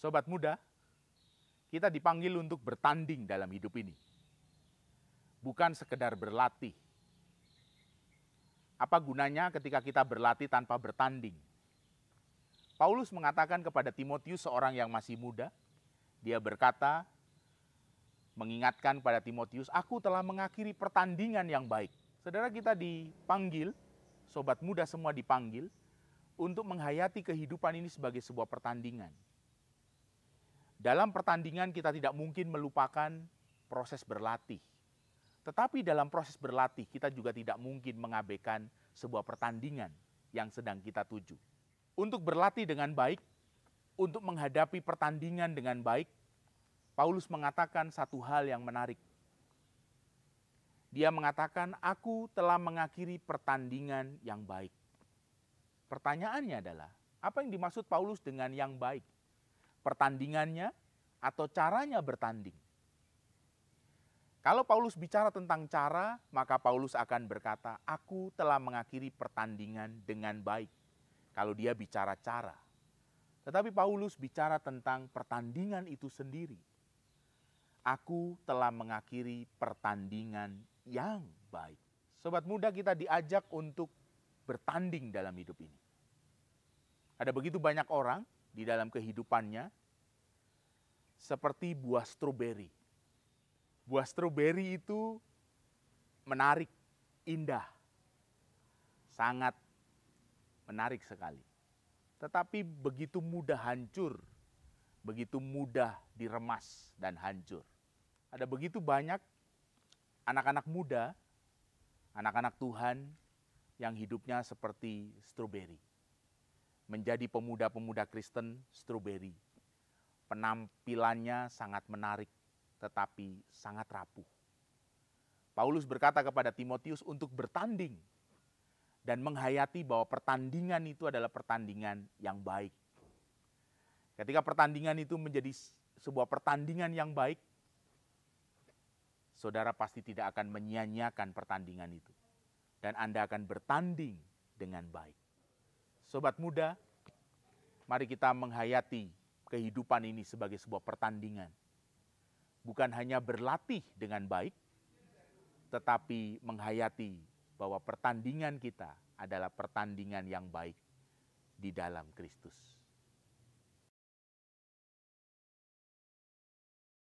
sobat muda, kita dipanggil untuk bertanding dalam hidup ini. Bukan sekedar berlatih. Apa gunanya ketika kita berlatih tanpa bertanding? Paulus mengatakan kepada Timotius seorang yang masih muda, dia berkata, mengingatkan pada Timotius, aku telah mengakhiri pertandingan yang baik. Saudara kita dipanggil, sobat muda semua dipanggil, untuk menghayati kehidupan ini sebagai sebuah pertandingan. Dalam pertandingan kita tidak mungkin melupakan proses berlatih. Tetapi dalam proses berlatih kita juga tidak mungkin mengabaikan sebuah pertandingan yang sedang kita tuju. Untuk berlatih dengan baik, untuk menghadapi pertandingan dengan baik, Paulus mengatakan satu hal yang menarik. Dia mengatakan, "Aku telah mengakhiri pertandingan yang baik." Pertanyaannya adalah, apa yang dimaksud Paulus dengan yang baik? pertandingannya, atau caranya bertanding. Kalau Paulus bicara tentang cara, maka Paulus akan berkata, "Aku telah mengakhiri pertandingan dengan baik." Kalau dia bicara cara, tetapi Paulus bicara tentang pertandingan itu sendiri. Aku telah mengakhiri pertandingan yang baik. Sobat muda, kita diajak untuk bertanding dalam hidup ini. Ada begitu banyak orang di dalam kehidupannya seperti buah stroberi. Buah stroberi itu menarik, indah, sangat menarik sekali. Tetapi begitu mudah hancur, begitu mudah diremas dan hancur. Ada begitu banyak anak-anak muda, anak-anak Tuhan yang hidupnya seperti stroberi menjadi pemuda-pemuda Kristen stroberi. Penampilannya sangat menarik, tetapi sangat rapuh. Paulus berkata kepada Timotius untuk bertanding dan menghayati bahwa pertandingan itu adalah pertandingan yang baik. Ketika pertandingan itu menjadi sebuah pertandingan yang baik, saudara pasti tidak akan menyia-nyiakan pertandingan itu, dan Anda akan bertanding dengan baik. Sobat muda, Mari kita menghayati kehidupan ini sebagai sebuah pertandingan. Bukan hanya berlatih dengan baik, tetapi menghayati bahwa pertandingan kita adalah pertandingan yang baik di dalam Kristus.